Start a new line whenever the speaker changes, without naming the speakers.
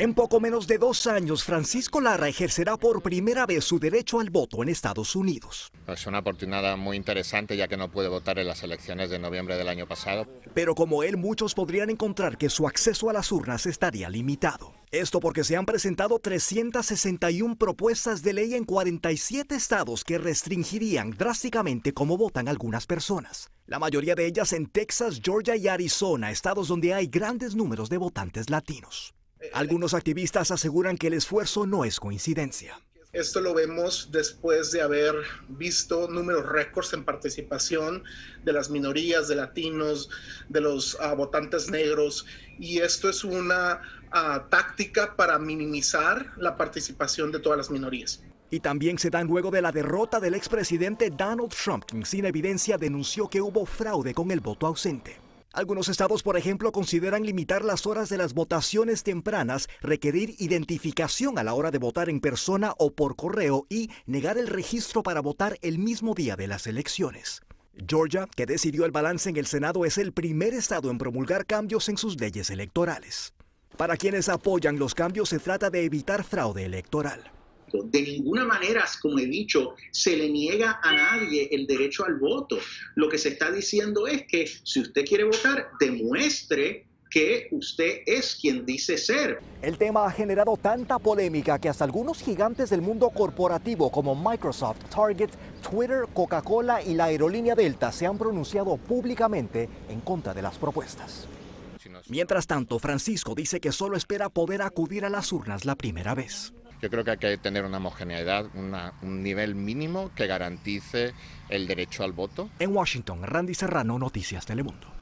En poco menos de dos años, Francisco Larra ejercerá por primera vez su derecho al voto en Estados Unidos.
Es una oportunidad muy interesante ya que no puede votar en las elecciones de noviembre
del año pasado. Pero como él, muchos podrían encontrar que su acceso a las urnas estaría limitado. Esto porque se han presentado 361 propuestas de ley en 47 estados que restringirían drásticamente cómo votan algunas personas. La mayoría de ellas en Texas, Georgia y Arizona, estados donde hay grandes números de votantes latinos. Algunos activistas aseguran que el esfuerzo no es coincidencia.
Esto lo vemos después de haber visto números récords en participación de las minorías, de latinos, de los ah, votantes negros, y esto es una ah, táctica para minimizar la participación de todas las minorías.
Y también se dan luego de la derrota del expresidente Donald Trump, quien sin evidencia denunció que hubo fraude con el voto ausente. Algunos estados, por ejemplo, consideran limitar las horas de las votaciones tempranas, requerir identificación a la hora de votar en persona o por correo y negar el registro para votar el mismo día de las elecciones. Georgia, que decidió el balance en el Senado, es el primer estado en promulgar cambios en sus leyes electorales. Para quienes apoyan los cambios se trata de evitar fraude electoral.
De ninguna manera, como he dicho, se le niega a nadie el derecho al voto. Lo que se está diciendo es que si usted quiere votar, demuestre que usted es quien dice ser.
El tema ha generado tanta polémica que hasta algunos gigantes del mundo corporativo como Microsoft, Target, Twitter, Coca-Cola y la aerolínea Delta se han pronunciado públicamente en contra de las propuestas. Mientras tanto, Francisco dice que solo espera poder acudir a las urnas la primera vez.
Yo creo que hay que tener una homogeneidad, un nivel mínimo que garantice el derecho al voto. En Washington,
Randy Serrano, Noticias Telemundo.